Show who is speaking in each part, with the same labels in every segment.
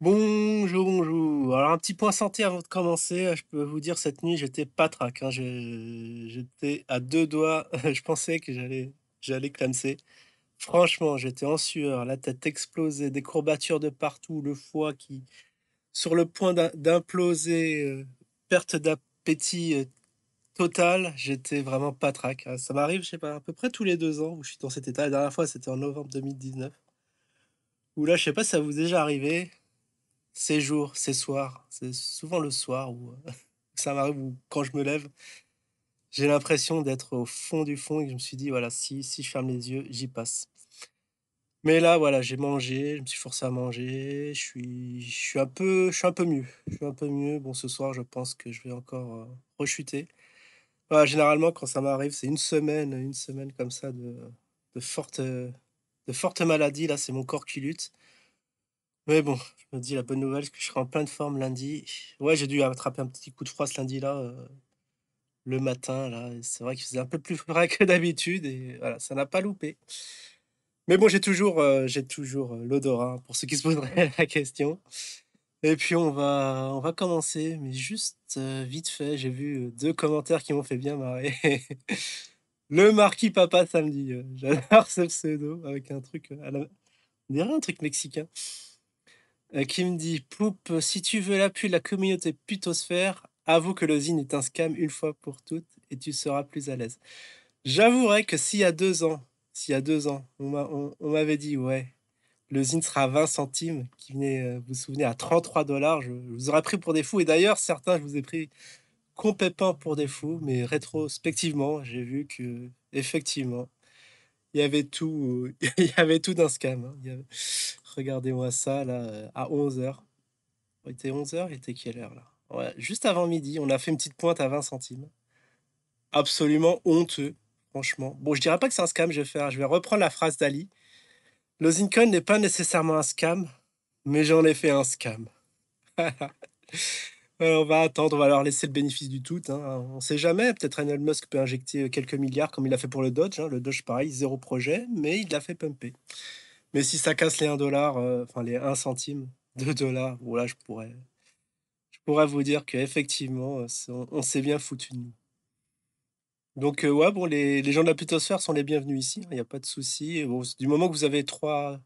Speaker 1: Bonjour, bonjour. Alors, un petit point santé avant de commencer. Je peux vous dire, cette nuit, j'étais pas hein. J'étais à deux doigts. Je pensais que j'allais, j'allais clamser. Franchement, j'étais en sueur, la tête explosée, des courbatures de partout, le foie qui, sur le point d'imploser, euh, perte d'appétit euh, totale. J'étais vraiment pas hein. Ça m'arrive, je sais pas, à peu près tous les deux ans où je suis dans cet état. La dernière fois, c'était en novembre 2019. Ou là, je sais pas si ça vous est déjà arrivé ces jours, ces soirs, c'est souvent le soir où euh, ça m'arrive quand je me lève, j'ai l'impression d'être au fond du fond et je me suis dit, voilà, si, si je ferme les yeux, j'y passe. Mais là, voilà, j'ai mangé, je me suis forcé à manger, je suis, je suis, un, peu, je suis un peu mieux. Je suis un peu mieux. Bon, ce soir, je pense que je vais encore euh, rechuter. Voilà, généralement, quand ça m'arrive, c'est une semaine, une semaine comme ça de, de forte, de forte maladie. Là, c'est mon corps qui lutte. Mais bon, je me dis la bonne nouvelle, c'est que je serai en pleine forme lundi. Ouais, j'ai dû attraper un petit coup de froid ce lundi-là, euh, le matin. Là, c'est vrai qu'il faisait un peu plus frais que d'habitude et voilà, ça n'a pas loupé. Mais bon, j'ai toujours, euh, j'ai toujours euh, l'odorat pour ceux qui se poseraient la question. Et puis on va, on va commencer, mais juste vite fait, j'ai vu deux commentaires qui m'ont fait bien marrer. le marquis papa samedi, j'adore ce pseudo avec un truc, à la... on dirait un truc mexicain. Euh, qui me dit Poupe, euh, si tu veux l'appui de la communauté putosphère, avoue que le est un scam une fois pour toutes et tu seras plus à l'aise. J'avouerai que s'il y a deux ans, s'il y a deux ans, on m'avait dit ouais, le sera à 20 centimes, qui venait, euh, vous vous souvenez, à 33 dollars, je, vous aurais pris pour des fous. Et d'ailleurs, certains, je vous ai pris complètement pour des fous, mais rétrospectivement, j'ai vu que effectivement, il y avait tout, il y avait tout d'un scam. Hein. Regardez-moi ça là, euh, à 11h. Il était 11h, il était quelle heure là Juste avant midi, on a fait une petite pointe à 20 centimes. Absolument honteux, franchement. Bon, je dirais pas que c'est un scam, je vais, je vais reprendre la phrase d'Ali. Le Zincon n'est pas nécessairement un scam, mais j'en ai fait un scam. on va attendre, on va leur laisser le bénéfice du tout. Hein. On ne sait jamais. Peut-être Elon Musk peut injecter euh, quelques milliards comme il l'a fait pour le Dodge. Hein. Le Dodge, pareil, zéro projet, mais il l'a fait pumper. Mais si ça casse les 1 dollar, euh, les 1 centime, de dollars, voilà, je pourrais, je pourrais vous dire qu'effectivement, euh, on, on s'est bien foutu de nous. Donc, ouais, bon, les, gens de la putosphère sont les bienvenus ici. Hein, il n'y a pas de souci. du moment que vous avez trois,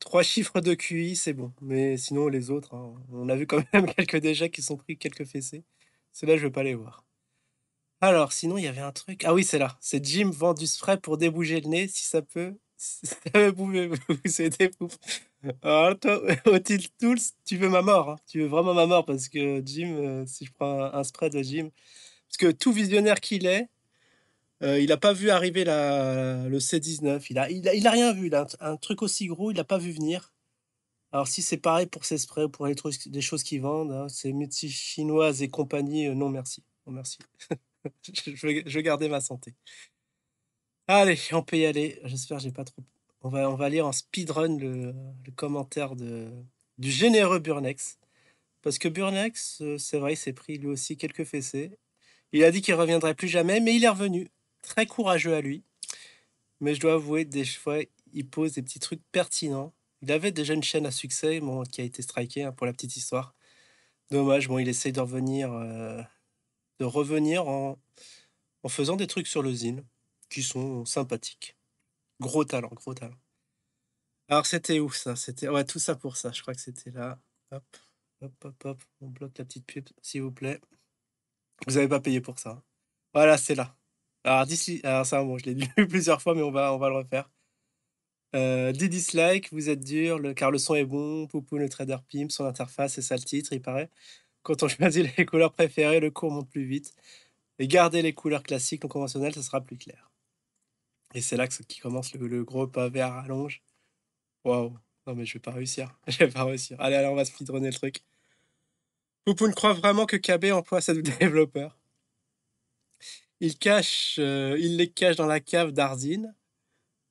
Speaker 1: Trois chiffres de QI, c'est bon. Mais sinon, les autres, hein, on a vu quand même quelques déjà qui sont pris quelques fessées. Cela, là je ne veux pas les voir. Alors, sinon, il y avait un truc. Ah oui, c'est là. C'est Jim vend du spray pour débouger le nez. Si ça peut, ça pouvez vous aider. Alors, toi, Otil Tools, tu veux ma mort. Hein. Tu veux vraiment ma mort parce que Jim, euh, si je prends un spray de Jim. Parce que tout visionnaire qu'il est, euh, il n'a pas vu arriver le C-19. Il n'a a, il a rien vu. un, truc aussi gros, il n'a pas vu venir. Alors, si c'est pareil pour ses sprays pour les trucs, des choses qui vendent, hein, c'est métiers chinoise et compagnie, euh, non merci. merci. je, vais, garder ma santé. Allez, on peut y aller. J'espère que j'ai pas trop. On va, on va lire en speedrun le, commentaire de, du généreux Burnex. Parce que Burnex, euh, c'est vrai, il s'est pris lui aussi quelques fessées. Il a dit qu'il reviendrait plus jamais, mais il est revenu très courageux à lui. Mais je dois avouer, des fois, il pose des petits trucs pertinents. Il avait déjà une chaîne à succès bon, qui a été strikée, hein, pour la petite histoire. Dommage, bon, il essaye de revenir, euh, de revenir en, faisant des trucs sur le zine qui sont sympathiques. Gros talent, gros talent. Alors, c'était où ça C'était ouais, tout ça pour ça. Je crois que c'était là. Hop, hop, hop, hop. On bloque la petite pub, s'il vous plaît. Vous n'avez pas payé pour ça. Hein. Voilà, c'est là. Alors, dis... Alors ça, bon, je l'ai lu plusieurs fois, mais on va, on va le refaire. Euh, 10 dislikes, vous êtes dur, le... car le son est bon, Poupou le trader Pim, son interface, c'est ça le titre, il paraît. Quand on choisit les couleurs préférées, le cours monte plus vite. Et gardez les couleurs classiques, non conventionnelles, ça sera plus clair. Et c'est là que qui commence le, gros pavé à rallonge. Waouh, non mais je vais pas réussir, je vais pas réussir. Allez, allez, on va speedrunner le truc. Poupou ne croit vraiment que KB emploie cette développeur. Il, cache, euh, il les cache dans la cave d'Arzine.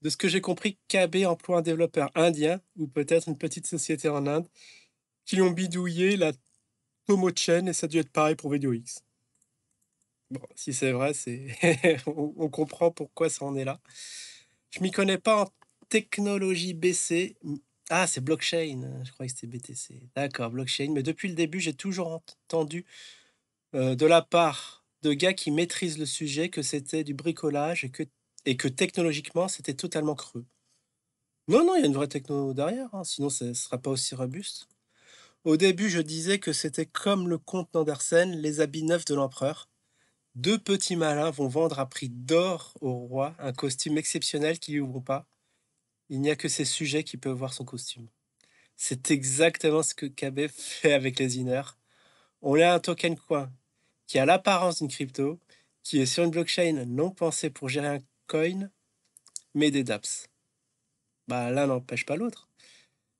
Speaker 1: De ce que j'ai compris, KB emploie un développeur indien, ou peut-être une petite société en Inde, qui ont bidouillé la Tomo chain et ça a dû être pareil pour Video Bon, si c'est vrai, c'est on, comprend pourquoi ça en est là. Je m'y connais pas en technologie BC. Ah, c'est blockchain. Je croyais que c'était BTC. D'accord, blockchain. Mais depuis le début, j'ai toujours entendu euh, de la part de gars qui maîtrisent le sujet, que c'était du bricolage et que, technologiquement, c'était totalement creux. Non, non, il y a une vraie techno derrière, hein, sinon ce ne sera pas aussi robuste. Au début, je disais que c'était comme le comte d'Andersen, les habits neufs de l'empereur. Deux petits malins vont vendre à prix d'or au roi un costume exceptionnel qui lui ouvre pas. Il n'y a que ses sujets qui peuvent voir son costume. C'est exactement ce que KB fait avec les inners. On a un token coin, qui a l'apparence d'une crypto, qui est sur une blockchain non pensée pour gérer un coin, mais des dApps. Bah, l'un n'empêche pas l'autre.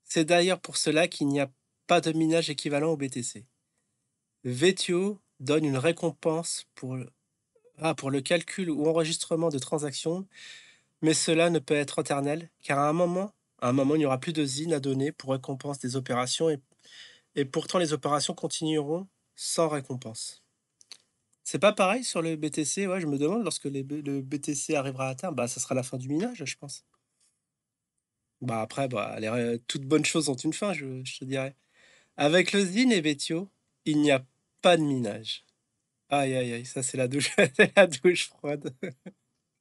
Speaker 1: C'est d'ailleurs pour cela qu'il n'y a pas de minage équivalent au BTC. VTO donne une récompense pour le, ah, pour le calcul ou enregistrement de transactions, mais cela ne peut être éternel, car à un moment, à un moment il n'y aura plus de ZIN à donner pour récompense des opérations, et pourtant les opérations continueront sans récompense. C'est pas pareil sur le BTC, ouais, je me demande lorsque le BTC arrivera à terme, bah ça sera la fin du minage, je pense. Bah après, bah, les, euh, toutes bonnes choses ont une fin, je, dirais. Avec le ZIN et Betio, il n'y a pas de minage. Aïe, aïe, aïe, ça c'est la douche, la douche froide.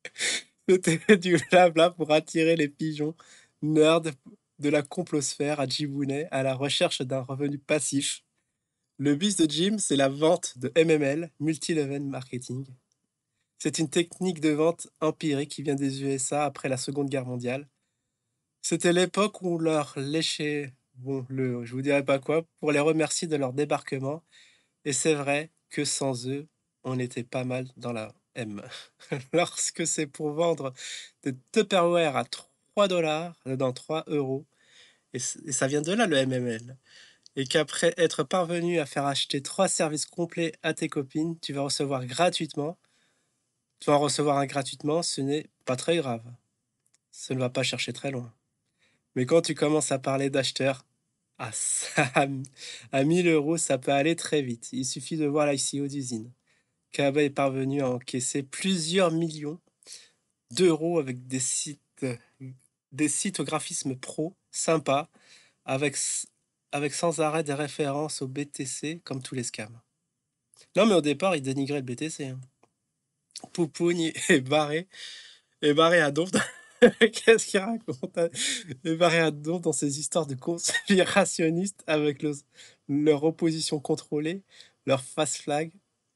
Speaker 1: C'était du blabla pour attirer les pigeons nerds de la complosphère à Djibouti à la recherche d'un revenu passif. Le bis de Jim, c'est la vente de MML, Multi-Level Marketing. C'est une technique de vente empirique qui vient des USA après la Seconde Guerre mondiale. C'était l'époque où on leur léchait, bon, le, je vous dirais pas quoi, pour les remercier de leur débarquement. Et c'est vrai que sans eux, on n'était pas mal dans la M. Lorsque c'est pour vendre des Tupperware à 3 dollars, euh, dans 3 euros, et ça vient de là le MML et qu'après être parvenu à faire acheter trois services complets à tes copines, tu vas recevoir gratuitement, tu vas recevoir un gratuitement, ce n'est pas très grave. Ce ne va pas chercher très loin. Mais quand tu commences à parler d'acheteurs, ah, à, à 1000 euros, ça peut aller très vite. Il suffit de voir l'ICO d'usine. Kaba est parvenu à encaisser plusieurs millions d'euros avec des sites, des sites au graphisme pro sympa, avec avec sans arrêt des références au BTC comme tous les scams. Non, mais au départ, il dénigrait le BTC. Hein. Poupouni et barré, et barré à donf. Qu'est-ce qu'il raconte Et barré à donf dans ses histoires de conspirationnistes avec leur opposition contrôlée, leur face flag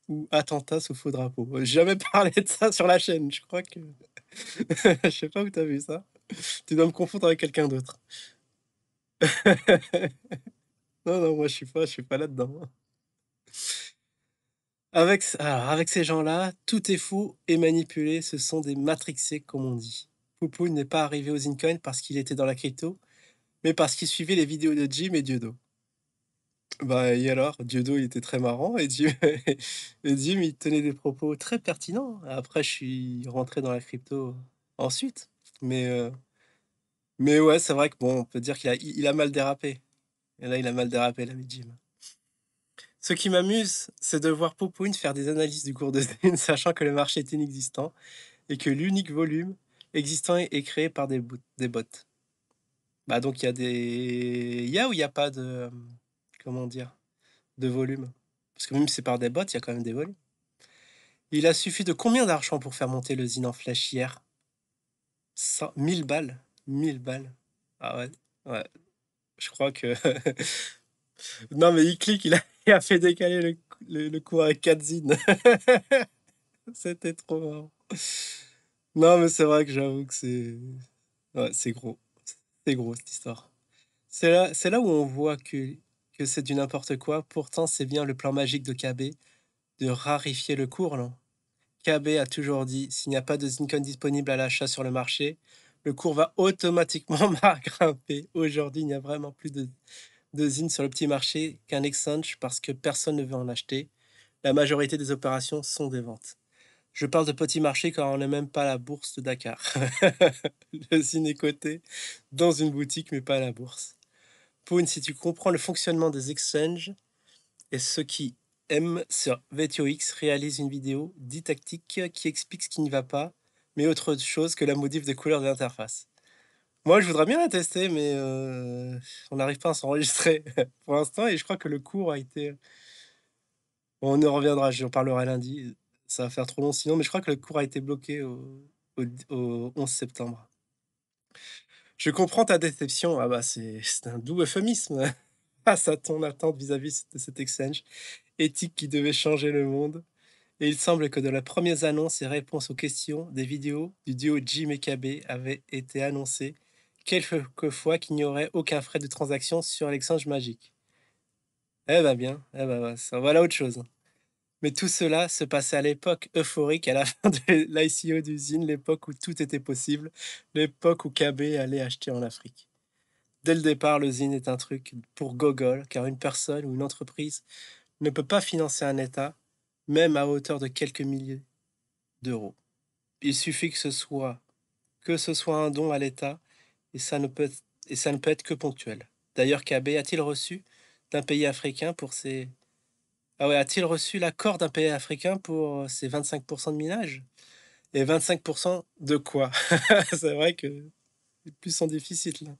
Speaker 1: ou attentat sous faux drapeau. Jamais parlé de ça sur la chaîne, je crois que. je sais pas où tu as vu ça. Tu dois me confondre avec quelqu'un d'autre. Non, non, moi, je suis pas, je suis pas là-dedans. Avec, avec ces gens-là, tout est fou et manipulé. Ce sont des matrixés, comme on dit. Poupou n'est pas arrivé aux Incoins parce qu'il était dans la crypto, mais parce qu'il suivait les vidéos de Jim et Diodo. Bah, et alors, Diodo, il était très marrant et Jim, et Jim, il tenait des propos très pertinents. Après, je suis rentré dans la crypto ensuite. Mais, euh, mais ouais, c'est vrai que bon, on peut dire qu'il il a mal dérapé. Et là, il a mal de rappel l'ami Jim. Ce qui m'amuse, c'est de voir Popoun faire des analyses du cours de Zin, sachant que le marché est inexistant et que l'unique volume existant est créé par des, des bots. Bah donc il y a des... Il y a ou il n'y a pas de... Euh, comment dire De volume. Parce que même si c'est par des bots, il y a quand même des volumes. Il a suffi de combien d'argent pour faire monter le Zin en flash hier 1000 balles. 1000 balles. Ah ouais. ouais je crois que. non, mais il clique, il a, fait décaler le, le, le coup avec C'était trop marrant. Non, mais c'est vrai que j'avoue que c'est. Ouais, c'est gros. C'est gros cette histoire. C'est là, là où on voit que, c'est du n'importe quoi. Pourtant, c'est bien le plan magique de KB de rarifier le cours. KB a toujours dit s'il n'y a pas de Zincon disponible à l'achat sur le marché, le cours va automatiquement grimper. Aujourd'hui, il n'y a vraiment plus de, sur le petit marché qu'un exchange parce que personne ne veut en acheter. La majorité des opérations sont des ventes. Je parle de petit marché quand on n'est même pas à la bourse de Dakar. le zine est coté dans une boutique, mais pas à la bourse. Poon, si tu comprends le fonctionnement des exchanges et ceux qui aiment sur VTOX, réalise une vidéo didactique qui explique ce qui ne va pas mais autre chose que la modif des couleurs de l'interface. Moi, je voudrais bien la tester, mais euh, on n'arrive pas à s'enregistrer pour l'instant. Et je crois que le cours a été. on en reviendra, j'en parlerai lundi. Ça va faire trop long sinon, mais je crois que le cours a été bloqué au, 11 septembre. Je comprends ta déception. Ah bah, c'est un doux euphémisme face à ton attente vis à -vis de cet exchange éthique qui devait changer le monde. Et il semble que dans la première annonce et réponses aux questions, des vidéos du duo Jim et KB avaient été annoncées quelquefois qu'il n'y aurait aucun frais de transaction sur l'exchange magique. Eh ben bien, eh ben ça, voilà autre chose. Mais tout cela se passait à l'époque euphorique, à la fin de l'ICO d'usine, l'époque où tout était possible, l'époque où KB allait acheter en Afrique. Dès le départ, l'usine est un truc pour gogol, car une personne ou une entreprise ne peut pas financer un État, même à hauteur de quelques milliers d'euros. Il suffit que ce soit que ce soit un don à l'État et ça ne peut et ça ne peut être que ponctuel. D'ailleurs, KB a-t-il reçu d'un pays africain pour ses ah ouais, a-t-il reçu l'accord d'un pays africain pour ses 25% de minage Et 25% de quoi C'est vrai que c'est plus en déficit là.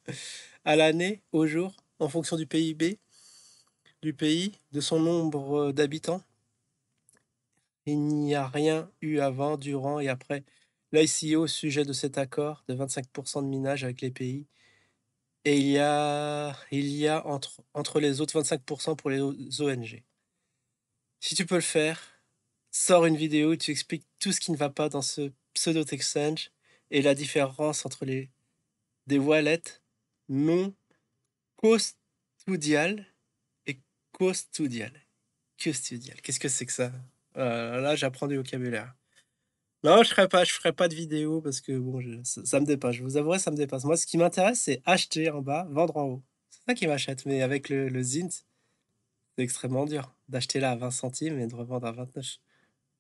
Speaker 1: À l'année, au jour, en fonction du PIB, du pays, de son nombre euh, d'habitants il n'y a rien eu avant, durant et après. L'ICO au sujet de cet accord de 25% de minage avec les pays. Et il y a, il y a entre, les autres 25% pour les ONG. Si tu peux le faire, sors une vidéo où tu expliques tout ce qui ne va pas dans ce pseudo exchange et la différence entre les des wallets non custodial et custodial. Custodial, qu'est-ce que c'est que ça euh, là, j'apprends du vocabulaire. Non, je ferai pas, je ferai pas de vidéo parce que bon, ça, me dépasse. Je vous avouerai, ça me dépasse. Moi, ce qui m'intéresse, c'est acheter en bas, vendre en haut. C'est ça qui m'achète. Mais avec le, Zint, c'est extrêmement dur d'acheter là à 20 centimes et de revendre à 29.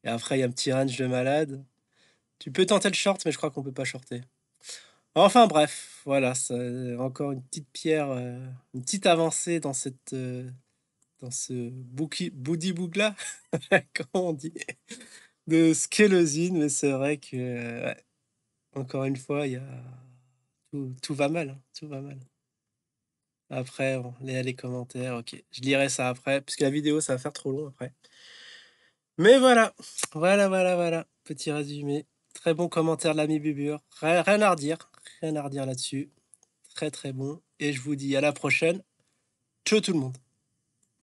Speaker 1: Et après, il y a un petit range de malade. Tu peux tenter le short, mais je crois qu'on peut pas shorter. Enfin bref, voilà, encore une petite pierre, euh, une petite avancée dans cette euh, dans ce boudi-bougla, comment on dit, de ce Mais c'est vrai que, encore une fois, il y a... tout, va mal. Hein, tout va mal. Après, les, les commentaires, ok. Je lirai ça après, puisque la vidéo, ça va faire trop long après. Mais voilà, voilà, voilà, voilà. Petit résumé. Très bon commentaire de l'ami Bubur. Rien, rien à redire, rien à redire là-dessus. Très, très bon. Et je vous dis à la prochaine. Ciao tout le monde.